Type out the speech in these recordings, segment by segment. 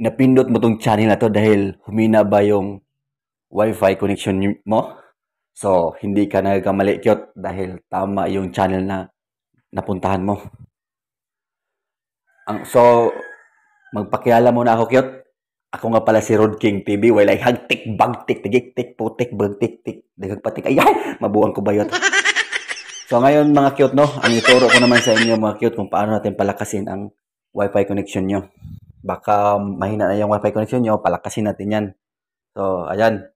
napindot mo tong channel na to dahil humina ba yung wifi connection mo. So, hindi ka nagkamali kyot dahil tama yung channel na napuntahan mo. Ang, so, mo na ako kyot. Ako nga pala si Rod King TV. Walay hagtik, bagtik, tigiktik, putik, bagtik, tik, dagagpatik. Ay, ay, mabuang ko ba yot? So, ngayon mga kyot, no? Ang ituro ko naman sa inyo mga kyot kung paano natin palakasin ang wifi connection nyo baka mahina na yung wifi connection nyo, palakasin natin yan. So, ayan.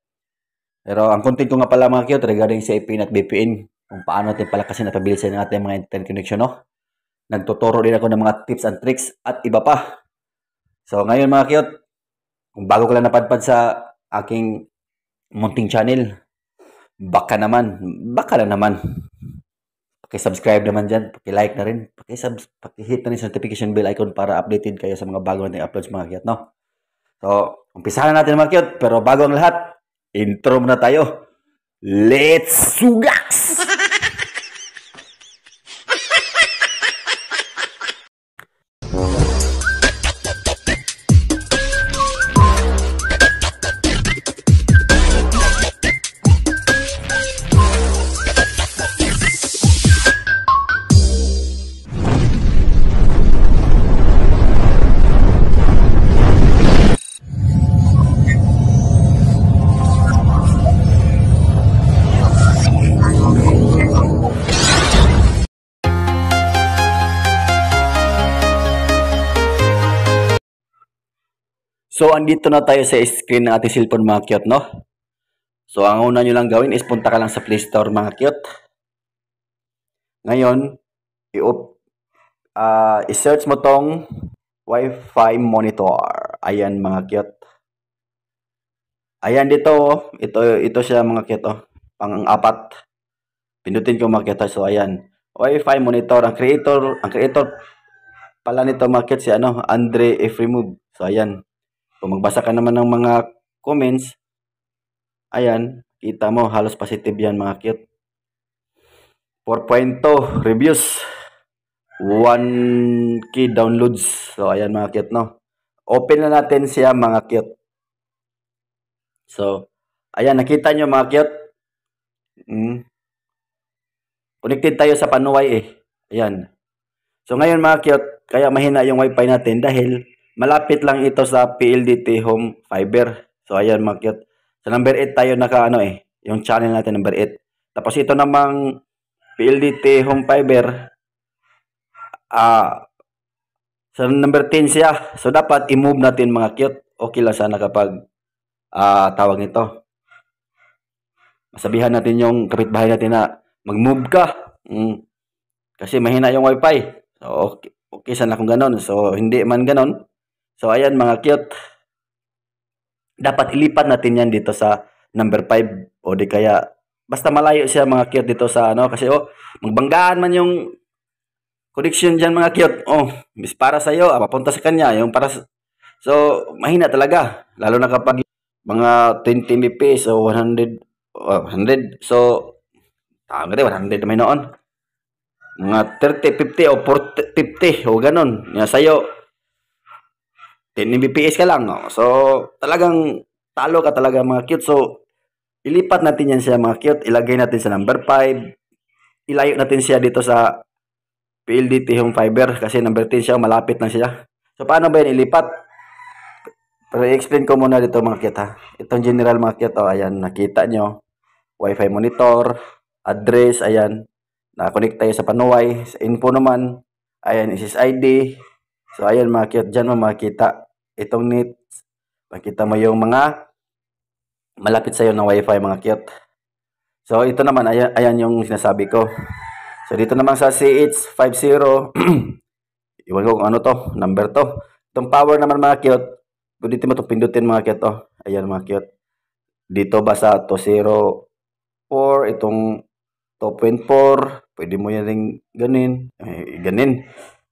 Pero ang content ko nga pala mga cute regarding sa APN at VPN, kung paano natin palakasin at pabilisin ang ating mga internet connection, no? Nagtuturo din ako ng mga tips and tricks at iba pa. So, ngayon mga cute, kung bago ka lang napadpad sa aking munting channel, baka naman, baka lang naman, Paki-subscribe naman dyan, paki-like na rin, paki-subs, paki-hit na rin sa notification bell icon para updated kayo sa mga bago nating uploads mga kiyot, no? So, umpisa na natin mga kiyot, pero bago ang lahat, intro muna tayo. Let's suga! So, andito na tayo sa screen ng ating cellphone mga cute, no? So, ang una nyo lang gawin is punta ka lang sa Play Store mga cute. Ngayon, i-op, uh, i-search mo tong Wi-Fi monitor. Ayan mga cute. Ayan dito, oh. ito, ito siya mga cute, oh. pang-apat. Pindutin ko mga cute, ah. so ayan. Wi-Fi monitor, ang creator, ang creator pala nito mga cute, si ano, Andre Efremov. So, ayan. Kung magbasa ka naman ng mga comments, ayan, kita mo, halos positive yan mga cute. 4.2 reviews. 1k downloads. So, ayan mga cute, no? Open na natin siya mga cute. So, ayan, nakita nyo mga cute. Mm. Connected tayo sa panuway eh. Ayan. So, ngayon mga cute, kaya mahina yung wifi natin dahil Malapit lang ito sa PLDT Home Fiber. So ayan mga cute. Sa so, number 8 tayo nakaano eh. Yung channel natin number 8. Tapos ito namang PLDT Home Fiber. Ah, sa so, number 10 siya. So dapat i-move natin mga cute. Okay lang sana kapag ah, tawag nito. Masabihan natin yung kapitbahay natin na mag-move ka. Mm. Kasi mahina yung wifi. So, okay, okay sana kung ganon. So, hindi man ganon. So ayan mga cute. Dapat ilipat natin yan dito sa number 5 o di kaya basta malayo siya mga cute dito sa ano kasi oh magbanggaan man yung connection diyan mga cute. Oh, bis para sa iyo, ah, papunta sa kanya yung para sa, So mahina talaga lalo na kapag mga 20 Mbps o 100 oh, 100 so tama ba 100 naman noon mga 30, 50 o 40, 50 o ganun. Yan iyo. 10 Mbps ka lang, no? So, talagang talo ka talaga mga cute. So, ilipat natin yan siya mga cute. Ilagay natin sa number 5. Ilayo natin siya dito sa PLDT home fiber kasi number 10 siya, malapit na siya. So, paano ba yan ilipat? Pero i-explain ko muna dito mga cute, ha? Itong general mga cute, oh, ayan, nakita nyo. Wi-Fi monitor, address, ayan. Na-connect tayo sa panuway. Sa info naman, ayan, SSID. So, ayan mga cute, dyan mo makita itong net. Pakita mo yung mga malapit sa sa'yo na wifi mga cute. So ito naman, ayan, ayan yung sinasabi ko. So dito naman sa CH50, iwan ko kung ano to, number to. Itong power naman mga cute, dito mo itong pindutin mga cute. Oh. Ayan mga cute. Dito ba sa 204, itong 2.4, pwede mo yan rin ganin. Eh, ganin.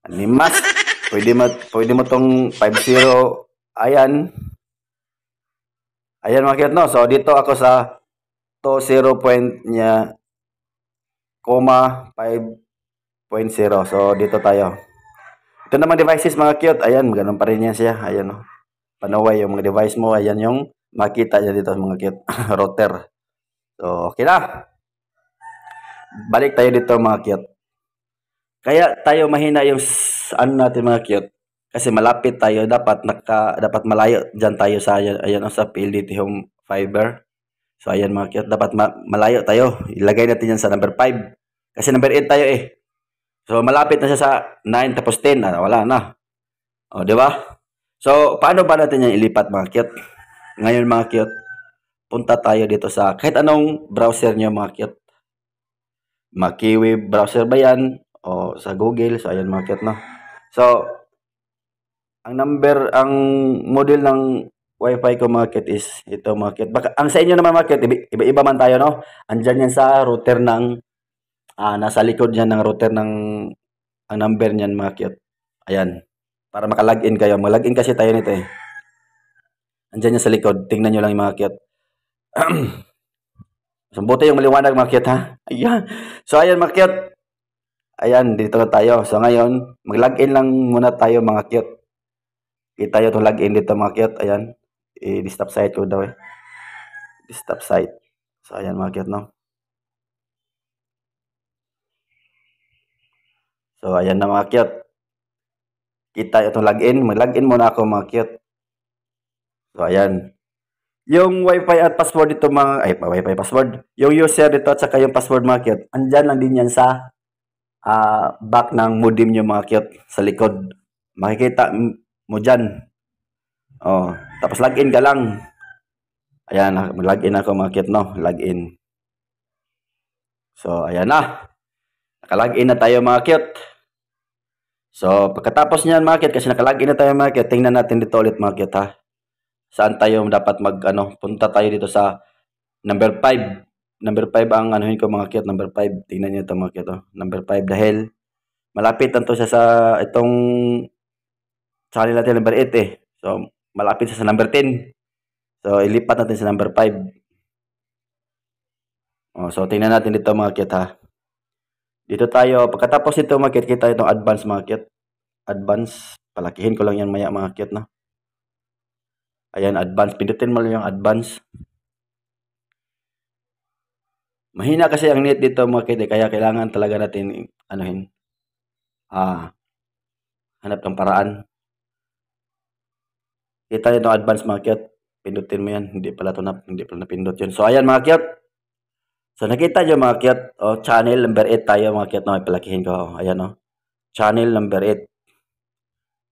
Animas. Pwede mo, pwede mo tong 5-0. Ayan. Ayan mga no? So, dito ako sa to 0 point niya, comma 5.0. So, dito tayo. Ito naman devices mga cute. Ayan, ganun pa rin yan siya. Ayan, no? Panaway yung mga device mo. Ayan yung makita niya dito mga cute. Router. So, okay na. Balik tayo dito mga cute. Kaya tayo mahina yung ano natin mga cute. Kasi malapit tayo, dapat naka dapat malayo diyan tayo sa ayan, ayan oh, sa PLDT home fiber. So ayan mga cute, dapat ma- malayo tayo. Ilagay natin yan sa number 5. Kasi number 8 tayo eh. So malapit na siya sa 9 tapos 10 na ah, wala na. O oh, di ba? So paano ba natin yan ilipat mga cute? Ngayon mga cute, punta tayo dito sa kahit anong browser niyo mga cute. Makiwi browser ba yan? o sa Google so ayan market na. so ang number ang model ng Wi-Fi ko market is ito market baka ang sa inyo naman market iba-iba man tayo no andiyan yan sa router ng uh, nasa likod niyan ng router ng ang number niyan market ayan para makalagin kayo mag-login kasi tayo nito eh andiyan yan sa likod tingnan niyo lang yung market So, buti yung maliwanag, market ha? Ayan. So, ayan, market. Ayan, dito na tayo. So ngayon, mag-login lang muna tayo mga cute. Kita tayo itong login dito mga cute. Ayan, i-stop site ko daw eh. Stop site. So ayan mga cute no. So ayan na mga cute. Kita itong login. Mag-login muna ako mga cute. So ayan. Yung wifi at password dito mga, ay, pa wifi password. Yung user dito at saka yung password mga cute. andyan lang din yan sa uh, back ng modem nyo mga cute sa likod. Makikita mo dyan. Oh, tapos log in ka lang. Ayan, log in ako mga cute no. Log in. So, ayan na. in na tayo mga cute. So, pagkatapos niyan mga cute, kasi in na tayo mga cute, tingnan natin dito ulit mga cute ha. Saan tayo dapat mag, ano, punta tayo dito sa number 5 number 5 ang anuhin ko mga kiyot. Number 5. Tingnan niyo ito mga kiyot. Oh. Number 5 dahil malapit nanto siya sa itong sa kanila natin number 8 eh. So, malapit siya sa number 10. So, ilipat natin sa number 5. Oh, so, tingnan natin dito mga kiyot ha. Dito tayo, pagkatapos ito mga kita itong advance mga kiyot. Advance, palakihin ko lang yan maya mga kiyot na. Ayan, advance. Pindutin mo lang yung advance. Mahina kasi ang net dito mga kid, kaya kailangan talaga natin anuhin. Ah, hanap ng paraan. Kita nyo itong advance mga kid. Pindutin mo yan. Hindi pala ito hindi pala napindot yun. So, ayan mga kid. So, nakita nyo mga kid. Oh, channel number 8 tayo mga kid. No, ipalakihin ko. Oh, ayan o. Oh. Channel number 8.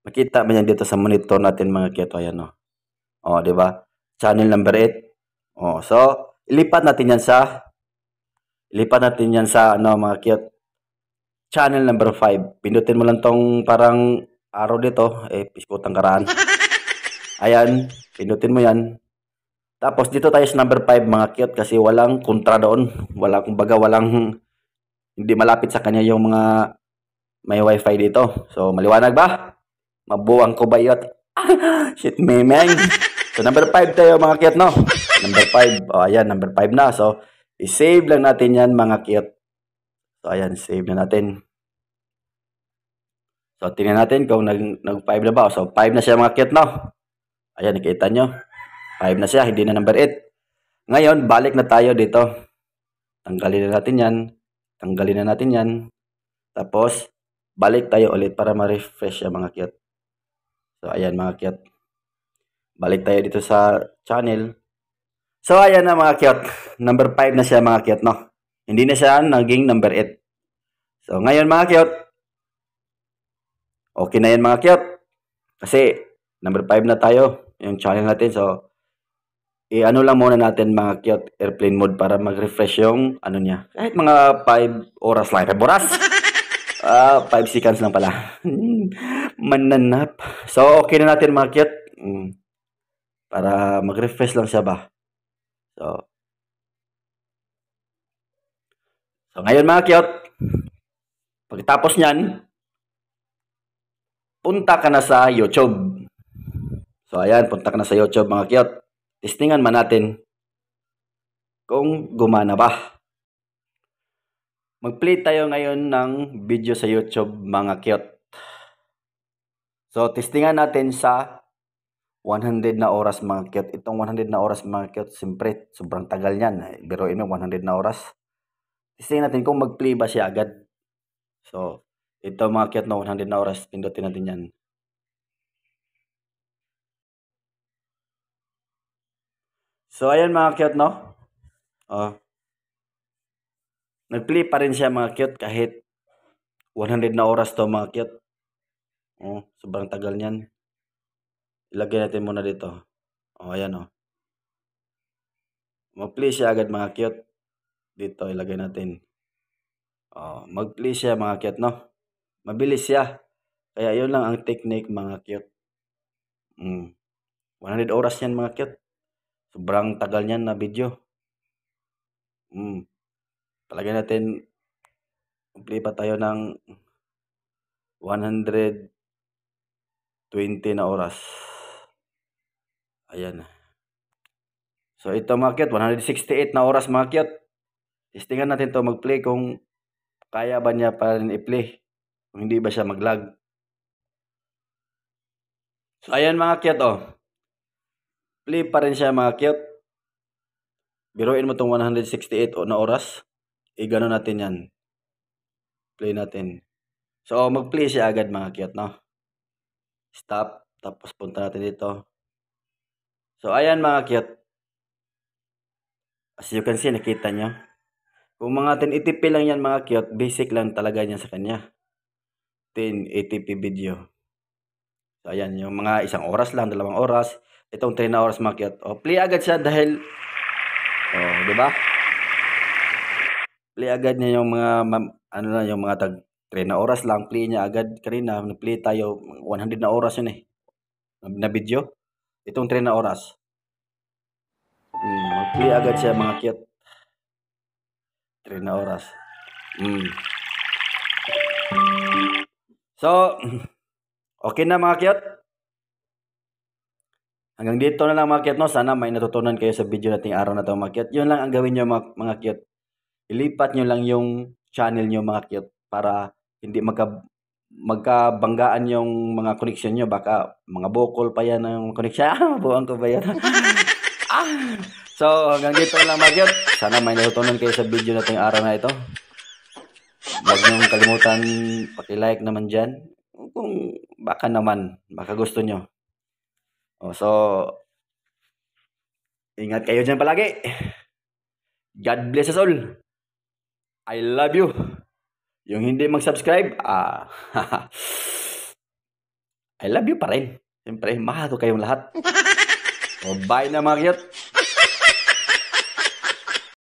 Makita mo yan dito sa monitor natin mga kid. Oh, ayan o. Oh. oh, di ba? Channel number 8. Oh, so, ilipat natin yan sa Ilipat natin yan sa ano mga cute. Channel number 5. Pindutin mo lang tong parang arrow dito. Eh, piskutang karaan. Ayan. Pindutin mo yan. Tapos dito tayo sa number 5 mga cute kasi walang kontra doon. Wala kumbaga walang hindi malapit sa kanya yung mga may wifi dito. So maliwanag ba? Mabuwang ko ba yot? Shit memeng. So number 5 tayo mga cute no. Number 5. Oh, ayan number 5 na. So I-save lang natin yan mga cute. So, ayan, save na natin. So, tingnan natin kung nag-5 nag na ba. So, 5 na siya mga cute no? Ayan, nakita nyo. 5 na siya, hindi na number 8. Ngayon, balik na tayo dito. Tanggalin na natin yan. Tanggalin na natin yan. Tapos, balik tayo ulit para ma-refresh siya mga cute. So, ayan mga cute. Balik tayo dito sa channel. So, ayan na mga cute. Number 5 na siya mga cute, no? Hindi na siya naging number 8. So, ngayon mga cute, okay na yan mga cute. Kasi, number 5 na tayo, yung channel natin. So, i-ano lang muna natin mga cute, airplane mode para mag-refresh yung, ano niya, kahit mga 5 oras lang. 5 oras? Ah, uh, 5 seconds lang pala. Mananap. So, okay na natin mga cute. Hmm. Para mag-refresh lang siya ba. So, so ngayon mga kiyot, pagkatapos niyan, punta ka na sa YouTube. So ayan, punta ka na sa YouTube mga kiyot. Testingan man natin kung gumana ba. Mag-play tayo ngayon ng video sa YouTube mga kiyot. So testingan natin sa 100 na oras mga cute. Itong 100 na oras mga cute, siyempre, sobrang tagal niyan. Pero ino, 100 na oras. Testing natin kung mag-play ba siya agad. So, ito mga cute na 100 na oras, pindutin natin yan. So, ayan mga cute, no? Oh. Nag-play pa rin siya mga cute kahit 100 na oras to mga cute. Oh, sobrang tagal niyan. Ilagay natin muna dito. O, oh, ayan o. Oh. mag please siya agad mga cute. Dito, ilagay natin. O, oh, mag please siya mga cute, no? Mabilis siya. Kaya yun lang ang technique mga cute. Mm. 100 oras yan mga cute. Sobrang tagal niyan na video. Mm. Talaga natin play pa tayo ng 120 na oras. Ayan. So ito mga cute, 168 na oras mga cute. Testingan natin to mag-play kung kaya ba niya pa rin i-play. Kung hindi ba siya mag-lag. So ayan mga cute oh. Play pa rin siya mga cute. Biruin mo tong 168 na oras. Igano natin yan. Play natin. So oh, mag-play siya agad mga cute no. Stop. Tapos punta natin dito. So, ayan mga cute. As you can see, nakita nyo. Kung mga 1080p lang yan mga cute, basic lang talaga yan sa kanya. 1080p video. So, ayan, yung mga isang oras lang, dalawang oras. Itong 3 na oras mga cute. O, oh, play agad siya dahil, o, oh, ba? Diba? Play agad niya yung mga, ano na, yung mga tag 3 na oras lang. Play niya agad. Kanina, play tayo, 100 na oras yun eh. Na video itong 3 na oras. Mm, magpili agad siya mga kiyat. 3 na oras. Mm. So, okay na mga kiyat. Hanggang dito na lang mga kiyat, no? Sana may natutunan kayo sa video nating araw na ito mga kiyat. Yun lang ang gawin nyo mga, mga kiyat. Ilipat nyo lang yung channel nyo mga kiyat para hindi magka magkabanggaan yung mga connection nyo. Baka mga bukol pa yan ang connection. Ah, buwan ko ba yan? Ah! So, hanggang dito lang magyot. Sana may natutunan kayo sa video natin araw na ito. Huwag niyong kalimutan, pakilike naman dyan. Kung baka naman, baka gusto nyo. O, oh, so, ingat kayo dyan palagi. God bless us all. I love you. Yung hindi mag-subscribe, ah, I love you pa rin. Siyempre, mahal ko kayong lahat. o bye na mga cute.